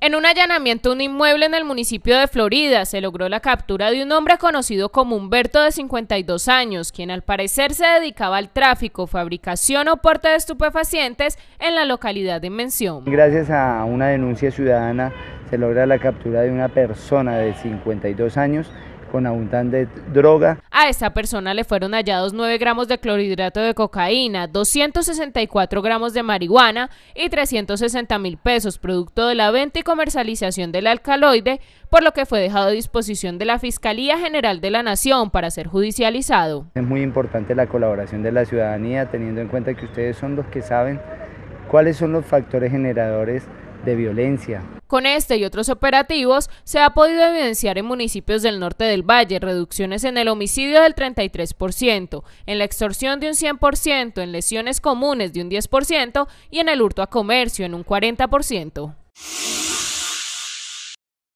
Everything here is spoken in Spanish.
En un allanamiento de un inmueble en el municipio de Florida se logró la captura de un hombre conocido como Humberto de 52 años, quien al parecer se dedicaba al tráfico, fabricación o porte de estupefacientes en la localidad de mención. Gracias a una denuncia ciudadana se logra la captura de una persona de 52 años con abundante droga. A esta persona le fueron hallados 9 gramos de clorhidrato de cocaína, 264 gramos de marihuana y 360 mil pesos producto de la venta y comercialización del alcaloide, por lo que fue dejado a disposición de la Fiscalía General de la Nación para ser judicializado. Es muy importante la colaboración de la ciudadanía, teniendo en cuenta que ustedes son los que saben cuáles son los factores generadores de violencia. Con este y otros operativos se ha podido evidenciar en municipios del norte del valle reducciones en el homicidio del 33%, en la extorsión de un 100%, en lesiones comunes de un 10% y en el hurto a comercio en un 40%.